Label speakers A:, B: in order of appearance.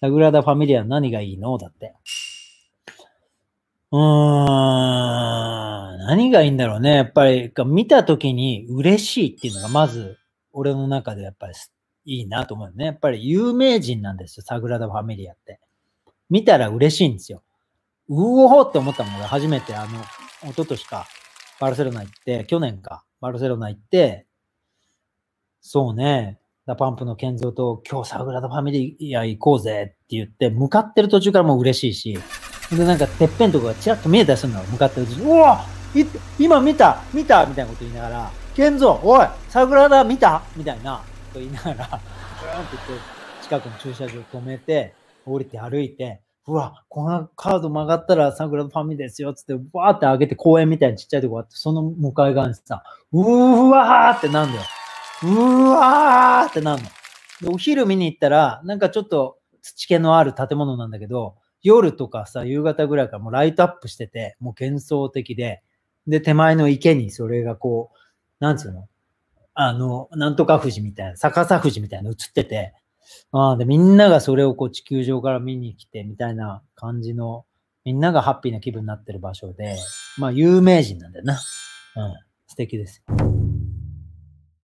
A: サグラダ・ファミリア何がいいのだって。うーん、何がいいんだろうね。やっぱり、見た時に嬉しいっていうのが、まず、俺の中でやっぱりいいなと思うね。やっぱり有名人なんですよ、サグラダ・ファミリアって。見たら嬉しいんですよ。うおーって思ったもん、ね。初めて、あの、一昨年か、バルセロナ行って、去年か、バルセロナ行って、そうね、ダパンプの建造と今日サグラダ・ファミリーや行こうぜって言って、向かってる途中からもう嬉しいし、で、なんかてっぺんとかがちらっと見えたりするの、向かってる途中、うわ今見た見たみたいなこと言いながら、建造おいサグラダ見たみたいなこと言いながら、ブーンって言って、近くの駐車場止めて、降りて歩いて、うわ、このカード曲がったらサグラダファミリですよ、つって、わーって上げて公園みたいにちっちゃいとこあって、その向かい側にさ、うーわーってなんだよ。うわーってなるの。お昼見に行ったら、なんかちょっと土気のある建物なんだけど、夜とかさ、夕方ぐらいからもうライトアップしてて、もう幻想的で、で、手前の池にそれがこう、なんつうのあの、なんとか富士みたいな、逆さ富士みたいな映ってて、ああ、でみんながそれをこう地球上から見に来てみたいな感じの、みんながハッピーな気分になってる場所で、まあ有名人なんだよな。うん、素敵です